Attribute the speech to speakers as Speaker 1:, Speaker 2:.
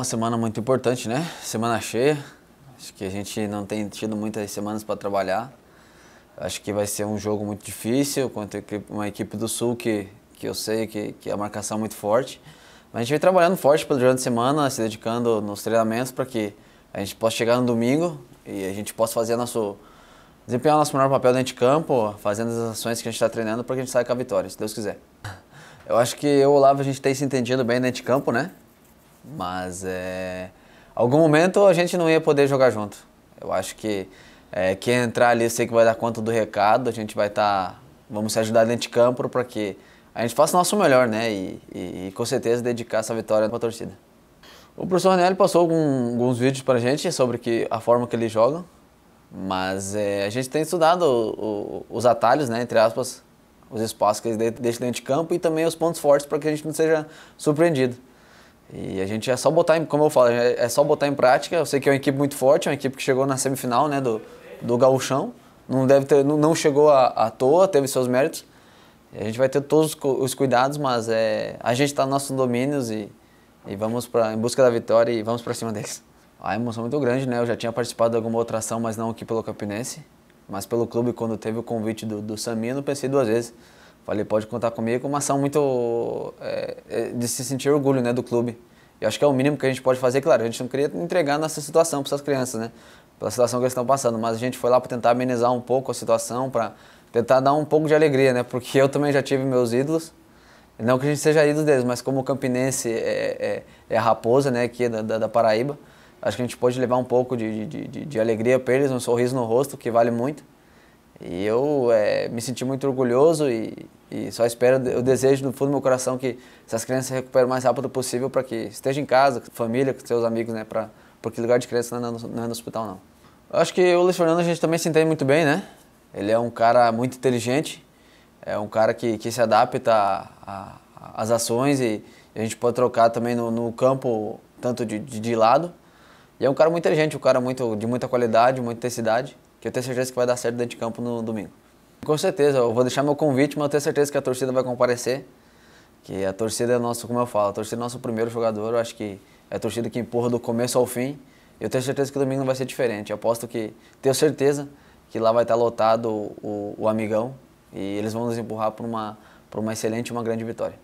Speaker 1: Uma semana muito importante, né? Semana cheia. Acho que a gente não tem tido muitas semanas para trabalhar. Acho que vai ser um jogo muito difícil contra uma equipe do Sul que, que eu sei que, que a marcação é muito forte. Mas a gente vem trabalhando forte pelo durante a semana, se dedicando nos treinamentos para que a gente possa chegar no domingo e a gente possa fazer nosso desempenhar nosso melhor papel dentro de campo, fazendo as ações que a gente está treinando para que a gente saia com a vitória, se Deus quiser. Eu acho que eu e o Olavo a gente tem se entendido bem dentro de campo, né? Mas é, algum momento a gente não ia poder jogar junto. Eu acho que é, quem entrar ali, eu sei que vai dar conta do recado, a gente vai estar. Tá, vamos se ajudar dentro de campo para que a gente faça o nosso melhor, né? E, e, e com certeza dedicar essa vitória para a torcida. O professor Nelly passou algum, alguns vídeos para a gente sobre que, a forma que eles jogam, mas é, a gente tem estudado o, o, os atalhos, né? Entre aspas, os espaços que ele deixa dentro de campo e também os pontos fortes para que a gente não seja surpreendido. E a gente é só botar, em, como eu falo, é, é só botar em prática. Eu sei que é uma equipe muito forte, é uma equipe que chegou na semifinal né, do, do Gauchão. Não, deve ter, não, não chegou à, à toa, teve seus méritos. E a gente vai ter todos os cuidados, mas é, a gente está nos nossos domínios e, e vamos pra, em busca da vitória e vamos para cima deles. A emoção é muito grande, né? Eu já tinha participado de alguma outra ação, mas não aqui pelo Campinense. Mas pelo clube, quando teve o convite do, do não pensei duas vezes. Falei, pode contar comigo, uma ação muito é, é, de se sentir orgulho né, do clube. Eu acho que é o mínimo que a gente pode fazer, claro, a gente não queria entregar nossa situação para essas crianças, né? Pela situação que eles estão passando, mas a gente foi lá para tentar amenizar um pouco a situação, para tentar dar um pouco de alegria, né? Porque eu também já tive meus ídolos, não que a gente seja ídolo deles, mas como o campinense é, é, é a raposa, né, aqui da, da, da, Paraíba, acho que a gente pode levar um pouco de, de, de, de alegria para eles, um sorriso no rosto, que vale muito. E eu é, me senti muito orgulhoso e, e, só espero, eu desejo do fundo do meu coração que essas crianças se recuperem o mais rápido possível para que esteja em casa, com família, com seus amigos, né? Pra, porque lugar de criança não é, no, não é no hospital, não. Eu acho que o Luiz Fernando a gente também se entende muito bem, né? Ele é um cara muito inteligente, é um cara que, que se adapta às ações e, a gente pode trocar também no, no campo, tanto de, de, de lado. E é um cara muito inteligente, um cara muito, de muita qualidade, muita intensidade que eu tenho certeza que vai dar certo dentro de campo no domingo. Com certeza, eu vou deixar meu convite, mas eu tenho certeza que a torcida vai comparecer. Que a torcida é nosso, como eu falo, a torcida é nosso primeiro jogador. Eu acho que é a torcida que empurra do começo ao fim. Eu tenho certeza que o domingo não vai ser diferente. Eu aposto que, tenho certeza que lá vai estar lotado o, o, o amigão e eles vão nos empurrar para uma, pra uma excelente, uma grande vitória.